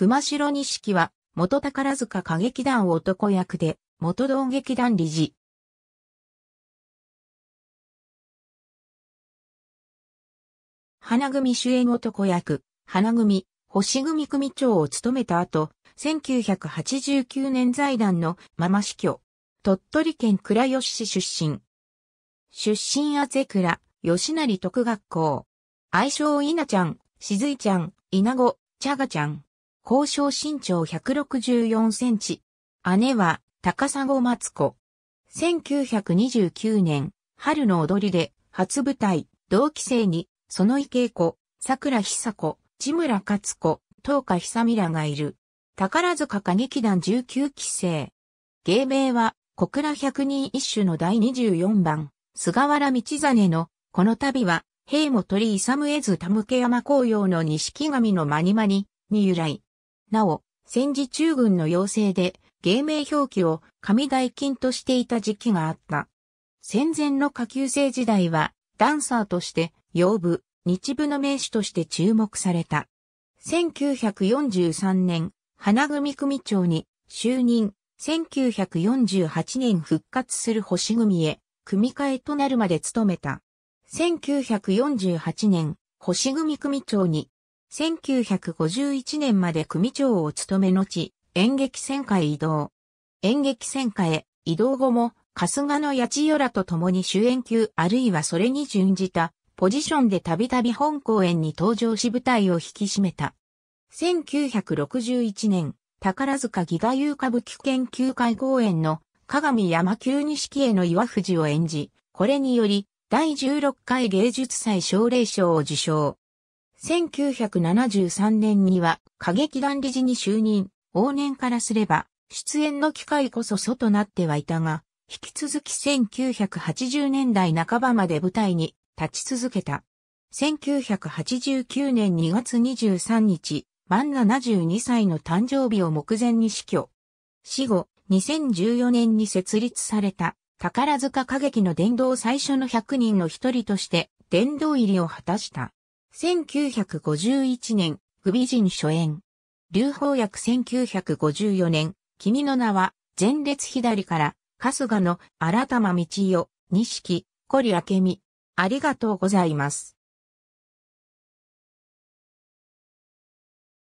熊代錦は、元宝塚歌劇団男役で、元同劇団理事。花組主演男役、花組、星組組長を務めた後、1989年財団のママ死去。鳥取県倉吉市出身。出身あぜ倉、吉成徳学校。愛称稲ちゃん、しずいちゃん、稲子、ちゃがちゃん。交渉身長164センチ。姉は高砂松子。1929年、春の踊りで、初舞台、同期生に、園井恵子、桜久子、地村勝子、東花久美らがいる。宝塚歌劇団19期生。芸名は、小倉百人一首の第24番、菅原道真の、この度は、兵も鳥勇えず田向山紅葉の錦神のまにまに、に由来、なお、戦時中軍の要請で、芸名表記を紙代金としていた時期があった。戦前の下級生時代は、ダンサーとして、洋部、日部の名手として注目された。1943年、花組組長に就任、1948年復活する星組へ、組替えとなるまで務めた。1948年、星組組長に1951年まで組長を務め後、演劇戦火へ移動。演劇戦火へ移動後も、春日の八千代らと共に主演級あるいはそれに準じたポジションでたびたび本公演に登場し舞台を引き締めた。1961年、宝塚ギガ遊歌舞伎研究会公演の鏡山急錦への岩藤を演じ、これにより第16回芸術祭奨励賞を受賞。1973年には歌劇団理事に就任、往年からすれば、出演の機会こそ外となってはいたが、引き続き1980年代半ばまで舞台に立ち続けた。1989年2月23日、満72歳の誕生日を目前に死去。死後、2014年に設立された宝塚歌劇の殿堂最初の100人の一人として殿堂入りを果たした。1951年、グビジン初演。流邦役1954年、君の名は、前列左から、春日の新玉道代、錦、コリ明美。ありがとうございます。